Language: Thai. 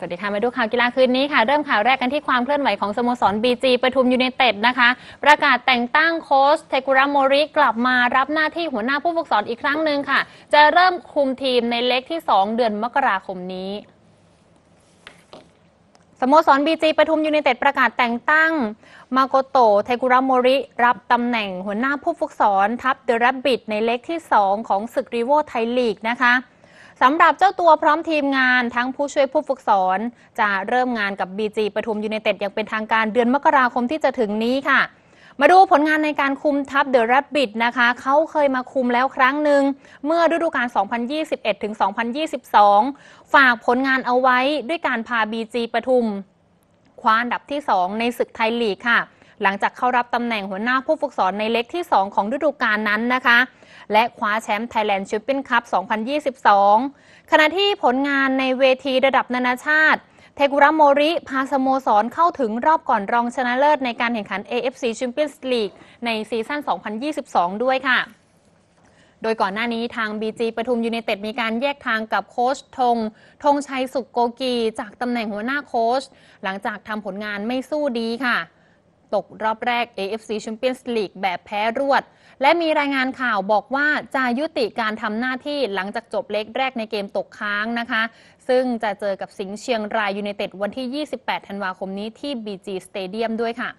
สวัสดีค่ะมาดูข่าวกีฬาคืนนี้ค่ะเริ่มข่าวแรกกันที่ความเคลื่อนไหวของ สโมสรบีจีปทุมยูเนเต็ดนะคะ ประกาศแต่งตั้งโค้ชเทกุระโมริกลับมารับหน้าที่หัวหน้าผู้ฝึกสอนอีกครั้งหนึ่งค่ะ จะเริ่มคุมทีมในเล็กที่ 2 เดือนมกราคมนี้ สโมสรบีจีปทุมยูเนเต็ดประกาศแต่งตั้งมาโกโตเทกุระโมริรับตำแหน่งหัวหน้าผู้ฝึกสอนทัพเดอะรบบิทในเล็กที่ 2ของศึกรีโวไทยลีกนะคะสำหรับเจ้าตัวพร้อมทีมงานทั้งผู้ช่วยผู้ฝึกสอนจะเริ่มงานกับ BG ปทุมยูเนเต็ดอย่างเป็นทางการเดือนมกราคมที่จะถึงนี้ค่ะ มาดูผลงานในการคุมทัพเดอะแรบบิทนะคะ เขาเคยมาคุมแล้วครั้งหนึ่ง เมื่อฤดูกาล2021-2022 ฝากผลงานเอาไว้ด้วยการพา BG ปทุม คว้าอันดับที่ 2 ในศึกไทยลีกค่ะ หลังจากเข้ารับตำแหน่งหัวหน้าผู้ฝึกสอนในเล็กที่ 2 ของฤดูกาลนั้นนะคะและคว้าแชมป์ Thailand c h a m p i o n Cup 2022 ขณะที่ผลงานในเวทีระดับนานาชาติ เทกุระโมริ พาสโมสรเข้าถึงรอบก่อนรองชนะเลิศในการแข่งขัน AFC Champions League ในซีซั่น 2022 ด้วยค่ะ โดยก่อนหน้านี้ทาง BG ปทุมยูเนเต็ดมีการแยกทางกับโค้ชธง ธงชัยสุกโกกี จากตำแหน่งหัวหน้าโค้ชหลังจากทำผลงานไม่สู้ดีค่ะตกรอบแรก AFC Champions League แบบแพ้รวด และมีรายงานข่าวบอกว่าจะยุติการทำหน้าที่หลังจากจบเล็กแรกในเกมตกค้างนะคะ ซึ่งจะเจอกับสิงห์เชียงรายยูไนเต็ดวันที่ 28 ธันวาคมนี้ที่ BG Stadium ด้วยค่ะ